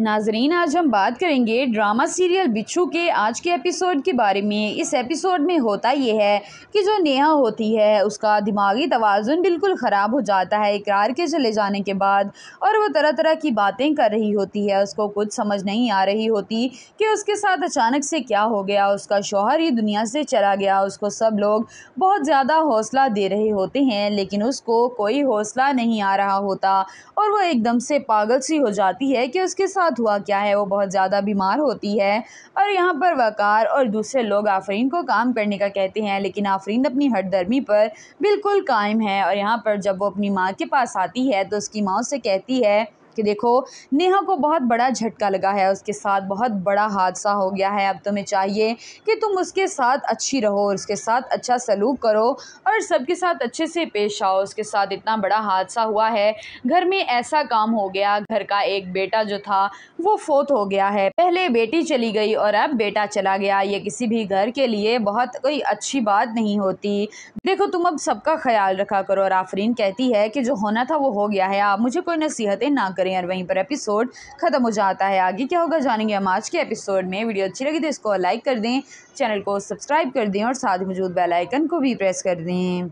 नाजरीन आज हम बात करेंगे ड्रामा सीरियल बिच्छू के आज के एपिसोड के बारे में इस एपिसोड में होता यह है कि जो नेहा होती है उसका दिमागी तोज़ुन बिल्कुल ख़राब हो जाता है इकरार के चले जाने के बाद और वो तरह तरह की बातें कर रही होती है उसको कुछ समझ नहीं आ रही होती कि उसके साथ अचानक से क्या हो गया उसका शोहर ही दुनिया से चला गया उसको सब लोग बहुत ज़्यादा हौसला दे रहे होते हैं लेकिन उसको कोई हौसला नहीं आ रहा होता और वह एकदम से पागल सी हो जाती है कि उसके साथ साथ हुआ क्या है वो बहुत ज़्यादा बीमार होती है और यहाँ पर वक़ार और दूसरे लोग आफरीन को काम करने का कहते हैं लेकिन आफरीन अपनी हटदर्मी पर बिल्कुल कायम है और यहाँ पर जब वो अपनी माँ के पास आती है तो उसकी माँ उससे कहती है कि देखो नेहा को बहुत बड़ा झटका लगा है उसके साथ बहुत बड़ा हादसा हो गया है अब तुम्हें चाहिए कि तुम उसके साथ अच्छी रहो उसके साथ अच्छा सलूक करो और सबके साथ अच्छे से पेश आओ उसके साथ इतना बड़ा हादसा हुआ है घर में ऐसा काम हो गया घर का एक बेटा जो था वो फोत हो गया है पहले बेटी चली गई और अब बेटा चला गया ये किसी भी घर के लिए बहुत कोई अच्छी बात नहीं होती देखो तुम अब सबका ख्याल रखा करो और आफरीन कहती है कि जो होना था वो हो गया है आप मुझे कोई नसीहतें ना करें करें और वहीं पर एपिसोड ख़त्म हो जाता है आगे क्या होगा जानेंगे हम आज के एपिसोड में वीडियो अच्छी लगी तो इसको लाइक कर दें चैनल को सब्सक्राइब कर दें और साथ ही मौजूद बेलाइकन को भी प्रेस कर दें